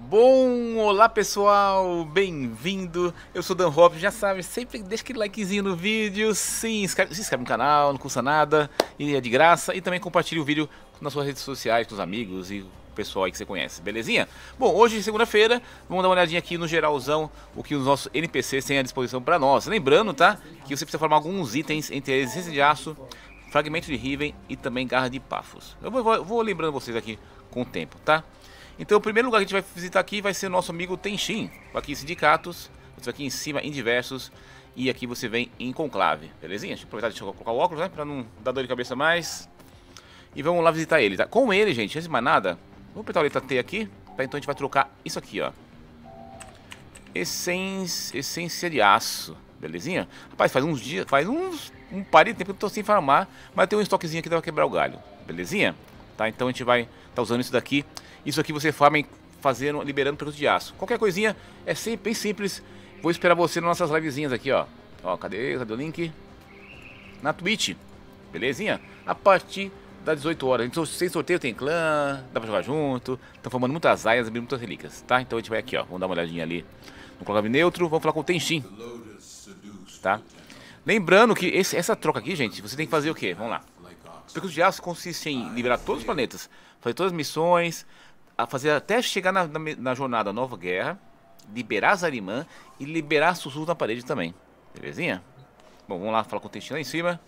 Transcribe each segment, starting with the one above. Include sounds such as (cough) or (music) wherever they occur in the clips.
Bom, olá pessoal, bem-vindo. Eu sou Dan Hopf, já sabe, sempre deixa aquele likezinho no vídeo, se inscreve, se inscreve no canal, não custa nada e é de graça. E também compartilha o vídeo nas suas redes sociais, com os amigos e o pessoal aí que você conhece, belezinha? Bom, hoje segunda-feira, vamos dar uma olhadinha aqui no geralzão, o que os nossos NPCs têm à disposição para nós. Lembrando, tá, que você precisa formar alguns itens entre eles, resistência de aço, fragmento de Riven e também garra de Pafos. Eu vou, vou, vou lembrando vocês aqui com o tempo, tá? Então, o primeiro lugar que a gente vai visitar aqui vai ser o nosso amigo Tenshin. Aqui em Sindicatos, você vai aqui em cima em Diversos e aqui você vem em Conclave, belezinha? Deixa eu aproveitar deixa eu colocar o óculos, né, pra não dar dor de cabeça mais. E vamos lá visitar ele, tá? Com ele, gente, antes de mais nada, vou apertar a letra T aqui, tá? Então a gente vai trocar isso aqui, ó. Essência, essência de aço, belezinha? Rapaz, faz uns dias, faz uns um par de tempo que eu tô sem farmar, mas tem um estoquezinho aqui que pra quebrar o galho, belezinha? Tá, então a gente vai tá usando isso daqui isso aqui você forma em fazendo, liberando percurso de aço. Qualquer coisinha é sempre bem simples. Vou esperar você nas nossas livezinhas aqui, ó. Ó, cadê? Cadê o link? Na Twitch. Belezinha? A partir das 18 horas. a gente sem sorteio tem clã, dá pra jogar junto. Estão formando muitas aias abrindo muitas relíquias, tá? Então a gente vai aqui, ó. Vamos dar uma olhadinha ali no clube Neutro. Vamos falar com o Tenshin, tá? Lembrando que esse, essa troca aqui, gente, você tem que fazer o quê? Vamos lá. percurso de aço consiste em liberar todos os planetas, fazer todas as missões, a fazer até chegar na, na, na jornada Nova Guerra, liberar Zarimã e liberar Sussurro na parede também. Belezinha? Bom, vamos lá falar com o Tenshin lá em cima.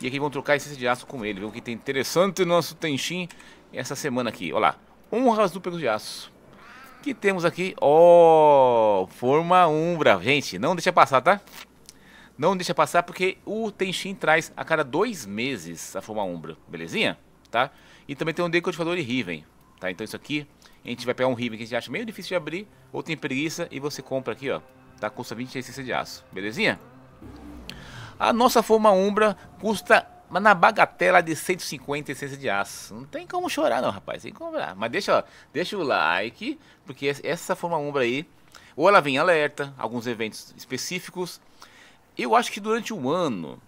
E aqui vamos trocar esse de aço com ele. Ver o que tem interessante no nosso Tenshin essa semana aqui. Olha lá. Honras do Pego de Aço. Que temos aqui. Ó, oh, forma umbra. Gente, não deixa passar, tá? Não deixa passar porque o Tenshin traz a cada dois meses a forma umbra. Belezinha? Tá? E também tem um decodificador de Riven. Tá? Então isso aqui, a gente vai pegar um ribbon que a gente acha meio difícil de abrir, ou tem preguiça, e você compra aqui, ó. Tá? Custa 20 essência de aço, belezinha? A nossa forma umbra custa na bagatela de 150 essência de aço. Não tem como chorar não, rapaz. Tem que comprar. Mas deixa, ó, deixa o like, porque essa forma umbra aí, ou ela vem alerta, alguns eventos específicos. Eu acho que durante um ano,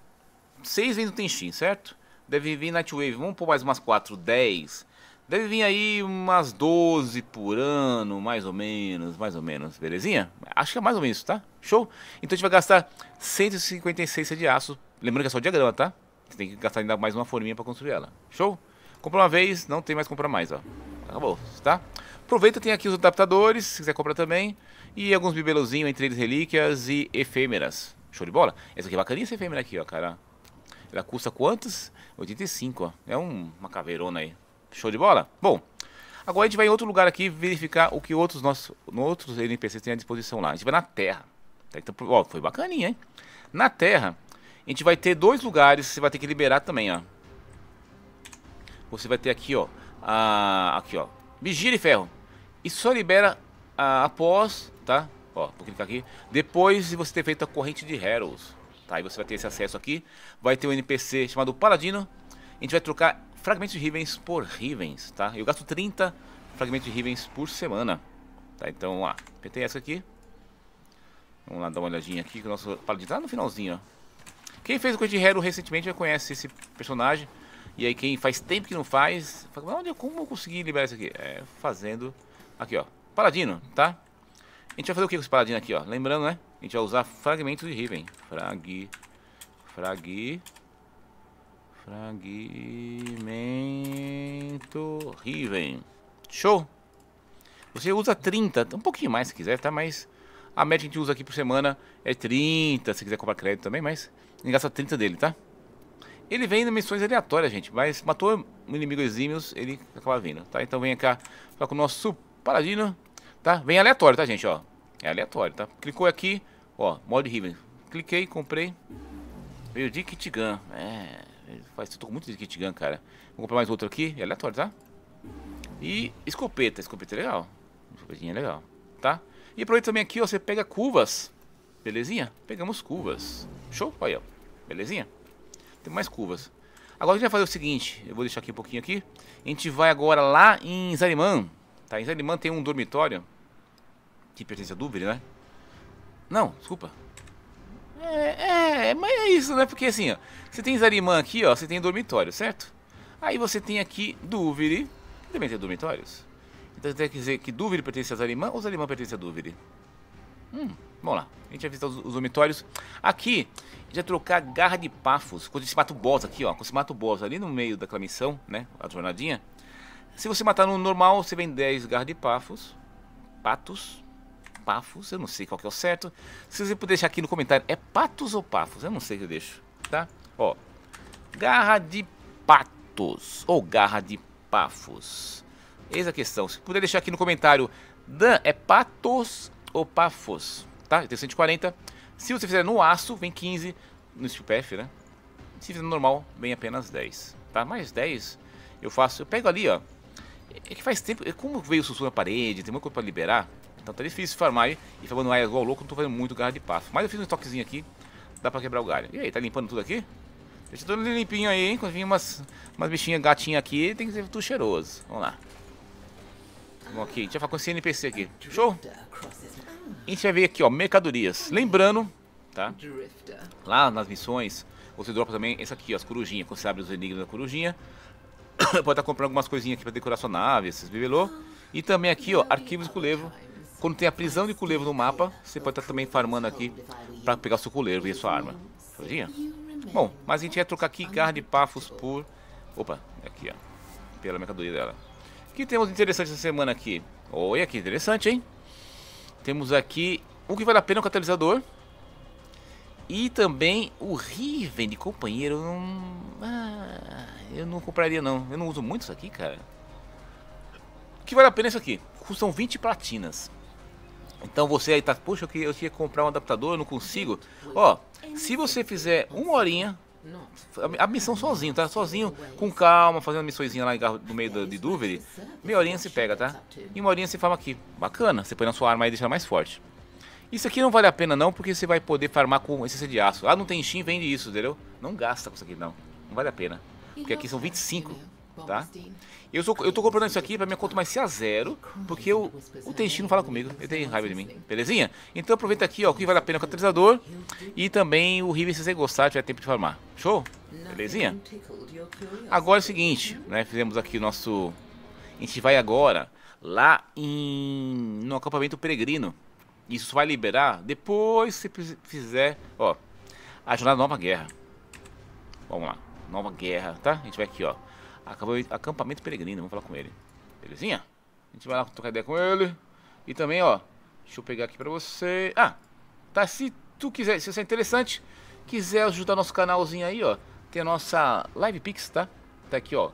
seis vezes no Tenshin, certo? Deve vir Nightwave, vamos pôr mais umas 4, 10. Deve vir aí umas 12 por ano, mais ou menos, mais ou menos, belezinha? Acho que é mais ou menos, tá? Show? Então a gente vai gastar 156 de aço. Lembrando que é só o diagrama, tá? Você tem que gastar ainda mais uma forminha para construir ela. Show? Comprou uma vez, não tem mais comprar mais, ó. Acabou, tá? Aproveita, tem aqui os adaptadores, se quiser comprar também. E alguns bibelozinhos, entre eles relíquias e efêmeras. Show de bola? Essa aqui é bacaninha, essa efêmera aqui, ó, cara. Ela custa quantos? 85, ó. É um, uma caveirona aí. Show de bola? Bom, agora a gente vai em outro lugar aqui verificar o que outros nossos outros NPCs têm à disposição lá. A gente vai na Terra. Tá, então, ó, foi bacaninha, hein? Na Terra, a gente vai ter dois lugares que você vai ter que liberar também, ó. Você vai ter aqui, ó, a, aqui, ó, Vigília e Ferro. Isso só libera a, após, tá? Ó, vou clicar aqui. Depois de você ter feito a corrente de Heralds. Tá, aí você vai ter esse acesso aqui. Vai ter um NPC chamado Paladino. A gente vai trocar fragmentos de Rivens por Rivens, tá? Eu gasto 30 fragmentos de Rivens por semana. Tá, então vamos lá. Apertei essa aqui. Vamos lá dar uma olhadinha aqui que o nosso paladino tá no finalzinho, ó. Quem fez o Coit Hero recentemente já conhece esse personagem. E aí quem faz tempo que não faz, fala, onde, como eu consegui liberar isso aqui? É fazendo aqui, ó. Paladino, tá? A gente vai fazer o que com esse paladino aqui, ó? Lembrando, né? A gente vai usar fragmentos de Riven. Frag frag Fragmento Riven. Show! Você usa 30, um pouquinho mais se quiser, tá? Mas a média que a gente usa aqui por semana é 30, se quiser comprar crédito também, mas gasta 30 dele, tá? Ele vem em missões aleatórias, gente, mas matou um inimigo exímios, ele acaba vindo, tá? Então vem cá falar com o nosso paladino, tá? Vem aleatório, tá, gente, ó? É aleatório, tá? Clicou aqui, ó, mod Riven. Cliquei, comprei. Veio de Kitigan, é faz tudo com muito de kit gun, cara. Vou comprar mais outro aqui, é aleatório, tá? E escopeta, escopeta é legal. Escopetinha é legal, tá? E aproveita também aqui, ó, você pega curvas. Belezinha? Pegamos curvas. Show? Aí, ó. Belezinha? Tem mais curvas. Agora a gente vai fazer o seguinte, eu vou deixar aqui um pouquinho aqui. A gente vai agora lá em Zariman. Tá, em Zariman tem um dormitório que pertence a Dúvida, né? Não, desculpa. É, é, mas é isso, né? Porque assim, ó, você tem Zarimã aqui, ó, você tem dormitório, certo? Aí você tem aqui Dúvire, que também tem dormitórios. Então quer dizer que Dúvire pertence a Zarimã ou Zarimã pertence a Dúvire? Hum, vamos lá. A gente vai visitar os, os dormitórios. Aqui, a gente vai trocar Garra de Pafos. Quando a gente mata o boss aqui, ó, com esse mato boss ali no meio daquela missão, né, a jornadinha. Se você matar no normal, você vem 10 Garra de Pafos, Patos, Pafos, eu não sei qual que é o certo. Se você puder deixar aqui no comentário, é patos ou Pafos? Eu não sei o que eu deixo, tá? Ó, garra de patos ou garra de Pafos. Eis a questão. Se puder deixar aqui no comentário, Dan, é patos ou Pafos? Tá? Eu tenho 140. Se você fizer no aço, vem 15 no SPF, né? Se fizer no normal, vem apenas 10, tá? Mais 10 eu faço, eu pego ali, ó. É que faz tempo, como veio o sussurro na parede, tem muita coisa pra liberar. Então tá difícil farmar aí. E farmando área é, igual louco, não tô fazendo muito garra de passo. Mas eu fiz um toquezinho aqui, dá pra quebrar o galho. E aí, tá limpando tudo aqui? Deixa tudo limpinho aí, hein? Quando vinha umas, umas bichinhas gatinhas aqui, tem que ser tudo cheiroso. Vamos lá. vamos aqui, a gente vai falar com esse NPC aqui. Show? E a gente vai ver aqui, ó, mercadorias. Lembrando, tá? Lá nas missões, você dropa também essa aqui, ó, as corujinhas. Quando você abre os enigmas da corujinha, (coughs) pode estar comprando algumas coisinhas aqui pra decorar sua nave, esses bibelô. E também aqui, ó, arquivos com levo. Quando tem a prisão de culeiro no mapa, você pode estar também farmando aqui para pegar o seu culeiro e a sua arma. Sozinha? Bom, mas a gente vai trocar aqui garra de Pafos por... Opa, é aqui ó, pela mercadoria dela. O que temos interessante essa semana aqui? Olha que interessante, hein? Temos aqui o que vale a pena, o catalisador. E também o Riven de companheiro. Eu não... Ah, eu não compraria não. Eu não uso muito isso aqui, cara. O que vale a pena é isso aqui? Custam 20 platinas. Então você aí tá, poxa, eu tinha que comprar um adaptador, eu não consigo. Ó, se você fizer uma horinha, a missão sozinho, tá? Sozinho, com calma, fazendo a missãozinha lá no meio do, de Duvery, meia horinha se pega, tá? E uma horinha se farma aqui. Bacana, você põe na sua arma aí e deixa ela mais forte. Isso aqui não vale a pena não, porque você vai poder farmar com esse de aço. Ah, não tem Shin, vende isso, entendeu? Não gasta com isso aqui não, não vale a pena. Porque aqui são 25 tá? Eu sou, eu tô comprando isso aqui para minha conta mais ser a zero, porque eu, o destino fala comigo, ele tem raiva de mim, belezinha? Então aproveita aqui, ó, que vale a pena o catalisador e também o Riven, se você gostar, tiver tempo de farmar. Show? Belezinha? Agora é o seguinte, né, fizemos aqui o nosso... A gente vai agora lá em, no acampamento peregrino. Isso vai liberar depois se fizer, ó, a jornada Nova Guerra. Vamos lá, Nova Guerra, tá? A gente vai aqui, ó. Acampamento Peregrino, vamos falar com ele. Belezinha? A gente vai lá trocar ideia com ele. E também, ó, deixa eu pegar aqui pra você. Ah, tá, se tu quiser, se você é interessante, quiser ajudar nosso canalzinho aí, ó, tem a nossa LivePix, tá? Tá aqui, ó,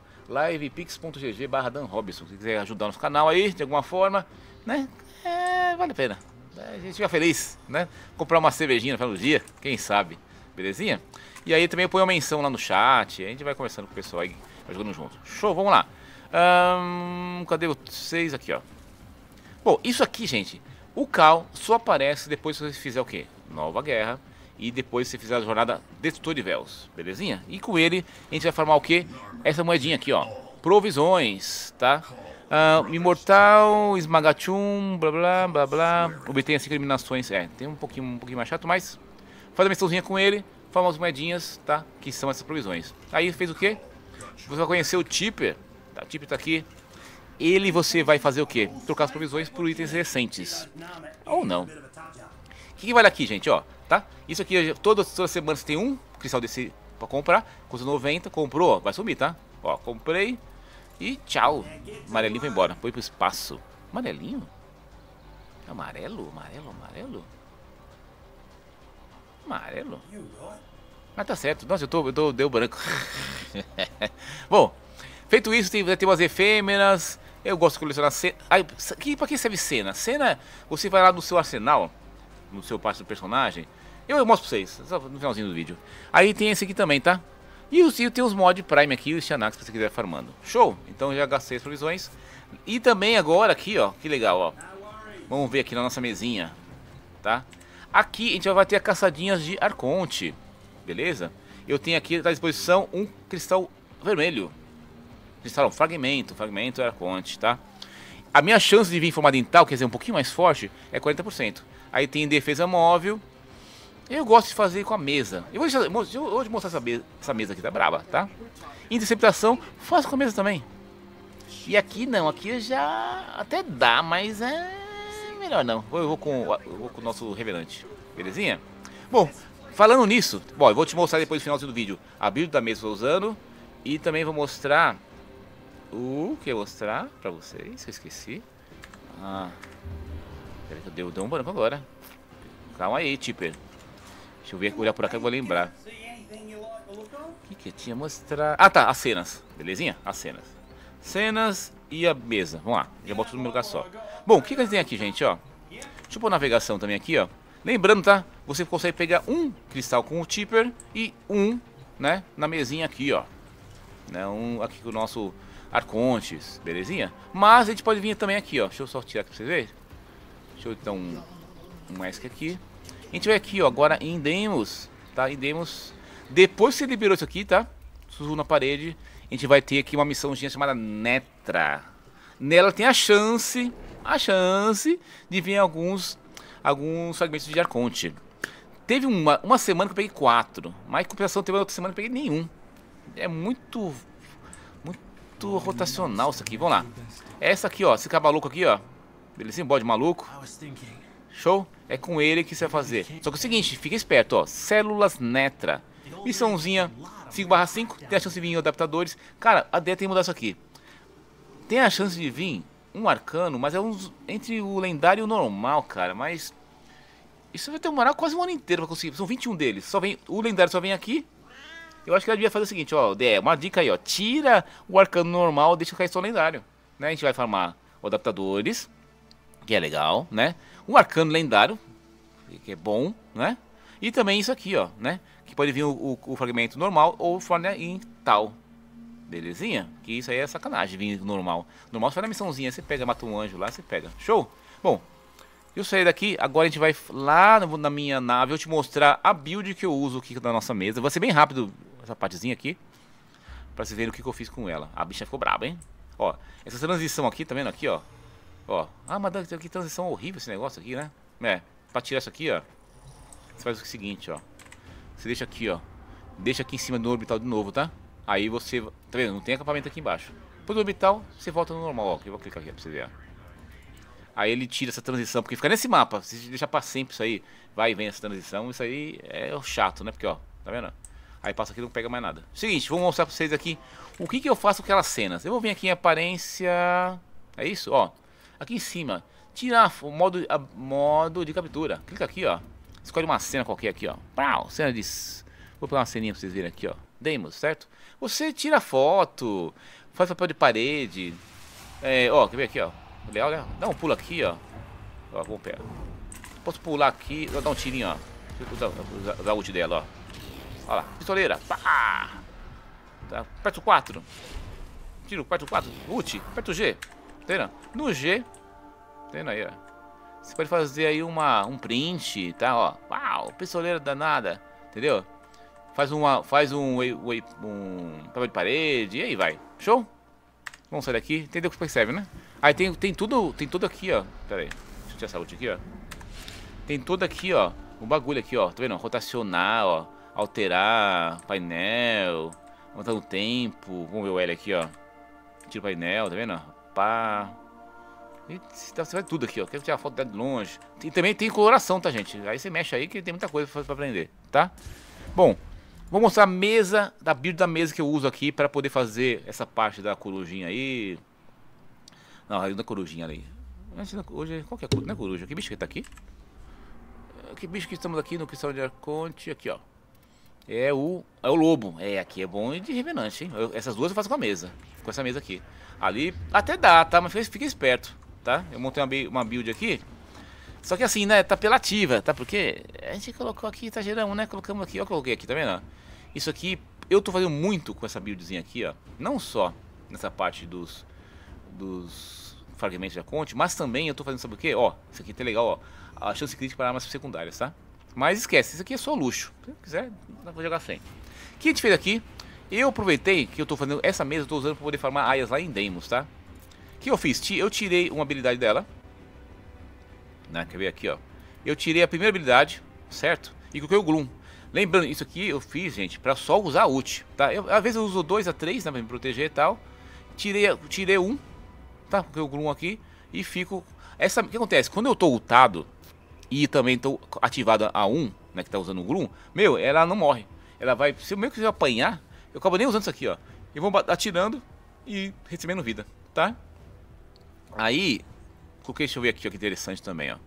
livepix.gg barra Dan Robinson. Se quiser ajudar nosso canal aí, de alguma forma, né, é, vale a pena. A gente fica feliz, né? Comprar uma cervejinha no final do dia, quem sabe, belezinha? E aí também põe uma menção lá no chat, a gente vai conversando com o pessoal aí Tá jogando junto. Show, vamos lá. Um, cadê vocês aqui, ó? Bom, isso aqui, gente, o Cal só aparece depois que você fizer o quê? Nova Guerra. E depois você fizer a jornada Destrutor de Véus, belezinha? E com ele, a gente vai formar o quê? Essa moedinha aqui, ó. Provisões, tá? Uh, imortal, esmagachum, blá blá blá blá. Obtenha as eliminações. É, tem um pouquinho, um pouquinho mais chato, mas faz a missãozinha com ele, forma as moedinhas, tá? Que são essas provisões. Aí fez o quê? Você vai conhecer o Tipper. Tá, o Tipper tá aqui. Ele você vai fazer o quê? Trocar as provisões por itens recentes. Ou não. O que, que vale aqui, gente? Ó, tá? Isso aqui, todas as semanas tem um cristal desse pra comprar. Custa 90. Comprou, vai sumir, tá? Ó, comprei. E tchau. Amarelinho foi embora. Foi pro espaço. Amarelinho? Amarelo? Amarelo? Amarelo? Amarelo? mas tá certo. Nossa, eu tô, eu tô deu branco. (laughs) Bom, feito isso, tem, tem umas efêmeras. Eu gosto de colecionar cena. que, pra que serve cena? Cena, você vai lá no seu arsenal, no seu parte do personagem. Eu, eu mostro pra vocês, no finalzinho do vídeo. Aí tem esse aqui também, tá? E, os, e tem os mod Prime aqui, os Xanax, se você quiser farmando. Show! Então já gastei as provisões. E também agora aqui, ó, que legal, ó. Vamos ver aqui na nossa mesinha, tá? Aqui a gente vai ter caçadinhas de Arconte beleza? Eu tenho aqui à disposição um cristal vermelho. Cristal, um fragmento, fragmento era conte, tá? A minha chance de vir em tal dental, quer dizer, um pouquinho mais forte, é 40%. Aí tem defesa móvel. Eu gosto de fazer com a mesa. Eu vou, deixar, eu vou mostrar essa mesa, essa mesa aqui, tá braba, tá? Interceptação, faço com a mesa também. E aqui não, aqui já até dá, mas é melhor não. Eu vou com, eu vou com o nosso revelante, belezinha? Bom, Falando nisso, bom, eu vou te mostrar depois no finalzinho do vídeo a build da mesa que eu estou usando e também vou mostrar o que eu mostrar pra vocês, eu esqueci. Ah, peraí que eu dei, um branco agora. Calma aí, Tipper. Deixa eu ver, olhar por aqui eu vou lembrar. O que que eu tinha mostrar? Ah tá, as cenas, belezinha? As cenas. Cenas e a mesa, vamos lá, já boto tudo no lugar só. Bom, o que que a gente tem aqui, gente, ó? Deixa eu pôr navegação também aqui, ó. Lembrando, tá? você consegue pegar um cristal com o tipper e um né, na mesinha aqui, ó. Né, um aqui com o nosso arcontes, belezinha? Mas a gente pode vir também aqui, ó. Deixa eu só tirar aqui pra vocês verem. Deixa eu então um, um aqui. A gente vai aqui, ó, agora em Demos, tá? Em Demos. Depois que você liberou isso aqui, tá? Sussurro na parede. A gente vai ter aqui uma missãozinha chamada Netra. Nela tem a chance, a chance de vir alguns alguns fragmentos de Arconte. Teve uma, uma semana que eu peguei quatro, mas em compensação teve outra semana que eu peguei nenhum. É muito. Muito rotacional isso aqui. Vamos lá. Essa aqui, ó. Esse cabaluco aqui, ó. Belezinho, bode maluco. Show? É com ele que você vai fazer. Só que é o seguinte, fica esperto, ó. Células Netra. Missãozinha 5/5. Tem a chance de vir em adaptadores. Cara, a D é tem que mudar isso aqui. Tem a chance de vir um arcano, mas é um, entre o lendário e o normal, cara. Mas isso vai demorar quase um ano inteiro pra conseguir. São 21 deles. Só vem, o lendário só vem aqui. Eu acho que ela devia fazer o seguinte, ó. É, uma dica aí, ó. Tira o arcano normal, deixa cair só o lendário. Né? A gente vai farmar adaptadores, que é legal, né? Um arcano lendário, que é bom, né? E também isso aqui, ó, né? Que pode vir o, o, o fragmento normal ou forma em tal. Belezinha? Que isso aí é sacanagem, vir normal. Normal vai na missãozinha, você pega, mata um anjo lá, você pega. Show? Bom, eu saí daqui, agora a gente vai lá na minha nave, eu te mostrar a build que eu uso aqui na nossa mesa. Vai ser bem rápido essa partezinha aqui, pra vocês verem o que, que eu fiz com ela. A bicha ficou braba, hein? Ó, essa transição aqui, tá vendo aqui, ó? Ó, ah, mas que transição horrível esse negócio aqui, né? É, pra tirar isso aqui, ó, você faz o seguinte, ó. Você deixa aqui, ó. Deixa aqui em cima do orbital de novo, tá? Aí você, tá vendo? Não tem acampamento aqui embaixo. Depois do orbital, você volta no normal, ó. Eu vou clicar aqui pra você ver, ó. Aí ele tira essa transição, porque fica nesse mapa. Se deixar pra sempre isso aí, vai e vem essa transição. Isso aí é chato, né? Porque, ó, tá vendo? Aí passa aqui e não pega mais nada. Seguinte, vou mostrar pra vocês aqui o que, que eu faço com aquelas cenas. Eu vou vir aqui em aparência... É isso? Ó, aqui em cima, tirar o modo, a, modo de captura. Clica aqui, ó. Escolhe uma cena qualquer aqui, ó. Pau, cena de... Vou pegar uma ceninha pra vocês verem aqui, ó. Demos, certo? Você tira foto, faz papel de parede. É, ó, quer ver aqui, ó. Ele né? dá um pulo aqui, ó. Ó, vou pé. Posso pular aqui, vou dar um tirinho, ó. Deixa usar, usar, ult dela, ó. Olha lá, pistoleira. Pá! Tá, aperta o 4. Tiro, aperta o 4. Ult, aperta o G. Entendeu? No G, entendeu aí, ó. Você pode fazer aí uma, um print, tá, ó. Uau, pistoleira danada, entendeu? Faz, uma, faz um, um, um papel de parede, e aí vai. Show? Vamos sair daqui. Entendeu o é que percebe, né? Aí tem, tem tudo, tem tudo aqui, ó. Pera aí, deixa eu tirar essa ult aqui, ó. Tem tudo aqui, ó, o bagulho aqui, ó. Tá vendo? Rotacionar, ó. Alterar, painel, aumentar o tempo. Vamos ver o L aqui, ó. Tira o painel, tá vendo? Pá. Tá, você vai tudo aqui, ó. Quer tirar foto de longe. E também tem coloração, tá, gente? Aí você mexe aí que tem muita coisa pra aprender, tá? Bom, vou mostrar a mesa, da build da mesa que eu uso aqui pra poder fazer essa parte da corujinha aí. Não, raio da corujinha ali. Hoje, qual que é a coruja? Que bicho que tá aqui? É, que bicho que estamos aqui no cristal de Arconte? Aqui, ó. É o, é o lobo. É, aqui é bom de revenante, hein? Eu, essas duas eu faço com a mesa. Com essa mesa aqui. Ali até dá, tá? Mas fica, fica esperto, tá? Eu montei uma, uma build aqui. Só que assim, né? Tá apelativa, tá? Porque a gente colocou aqui, tá gerando, né? Colocamos aqui, ó. Coloquei aqui, tá vendo? Isso aqui, eu tô fazendo muito com essa buildzinha aqui, ó. Não só nessa parte dos... Dos fragmentos já conte, mas também eu estou fazendo sabe o quê? Ó, isso aqui tá legal, ó. A chance crítica para armas secundárias, tá? Mas esquece, isso aqui é só luxo. Se quiser, dá pra jogar sem. O que a gente fez aqui? Eu aproveitei que eu estou fazendo essa mesa, eu tô usando para poder farmar aias lá em Demos tá? O que eu fiz? Eu tirei uma habilidade dela. Né? Quer ver aqui, ó. Eu tirei a primeira habilidade, certo? E coloquei o Gloom. Lembrando, isso aqui eu fiz, gente, para só usar ult, tá? Eu, às vezes eu uso 2 a 3, né, pra me proteger e tal. Tirei, tirei um, tá com o Grum aqui e fico. Essa, o que acontece? Quando eu tô ultado e também tô ativado a 1, né, que tá usando o Grum, meu, ela não morre. Ela vai, se eu meio que eu apanhar, eu acabo nem usando isso aqui, ó. Eu vou atirando e recebendo vida, tá? Aí, coloquei, deixa eu ver aqui, ó, que interessante também, ó.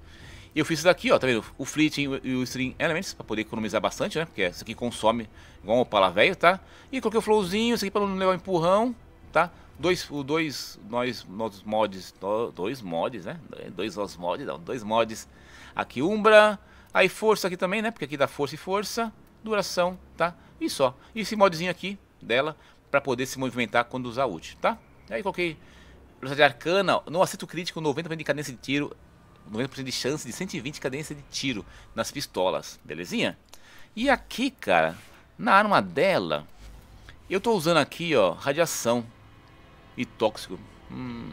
Eu fiz isso daqui, ó, tá vendo? O Fleet e o String Elements, pra poder economizar bastante, né? Porque isso aqui consome igual um pala velho, tá? E coloquei o flowzinho, isso aqui pra não levar um empurrão, tá? dois, o dois, nós, nós mods, dois mods, né? Dois os mods, não, dois mods. Aqui Umbra, aí força aqui também, né? Porque aqui dá força e força, duração, tá? E só. E esse modzinho aqui dela para poder se movimentar quando usar ult, tá? Aí coloquei velocidade arcana, no acerto crítico, 90% de cadência de tiro, 90% de chance de 120 cadência de tiro nas pistolas, belezinha? E aqui, cara, na arma dela, eu tô usando aqui, ó, radiação e tóxico. Hum.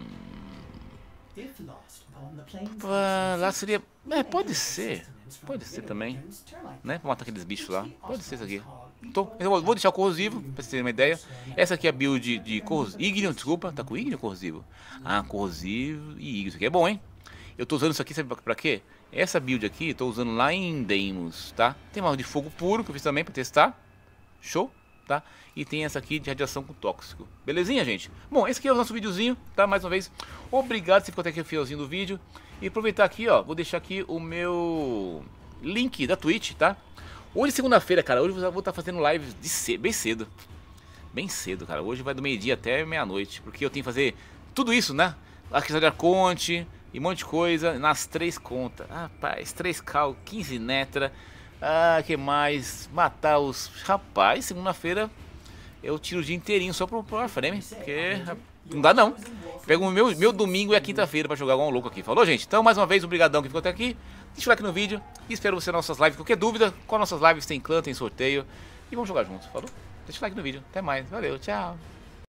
Pra, lá seria. É, pode ser. Pode ser também. Né? Pra matar aqueles bichos lá. Pode ser isso aqui. então, vou deixar o corrosivo, pra vocês terem uma ideia. Essa aqui é a build de, de corrosivo. desculpa. Tá com Ignion corrosivo? Ah, corrosivo e Ignion. Isso aqui é bom, hein? Eu tô usando isso aqui, sabe pra, quê? Essa build aqui, tô usando lá em Deimos, tá? Tem uma de fogo puro que eu fiz também pra testar. Show? tá? E tem essa aqui de radiação com tóxico. Belezinha, gente? Bom, esse aqui é o nosso videozinho, tá? Mais uma vez, obrigado se ficou até aqui o fiozinho do vídeo. E aproveitar aqui, ó, vou deixar aqui o meu link da Twitch, tá? Hoje, segunda-feira, cara, hoje eu vou estar fazendo live de cedo, bem cedo. Bem cedo, cara. Hoje vai do meio-dia até meia-noite, porque eu tenho que fazer tudo isso, né? A questão de Arconte e um monte de coisa nas três contas. Rapaz, 3K, 15 netra... Ah, que mais? Matar os. Rapaz, segunda-feira eu tiro o dia inteirinho só pro Power Frame. Porque não dá não. Pego meu, meu domingo e a quinta-feira pra jogar igual um louco aqui. Falou, gente? Então, mais uma vez, obrigadão que ficou até aqui. Deixa o like no vídeo. Espero você nas nossas lives. Qualquer dúvida, com nossas lives tem clã, tem sorteio. E vamos jogar juntos. Falou? Deixa o like no vídeo. Até mais. Valeu, tchau.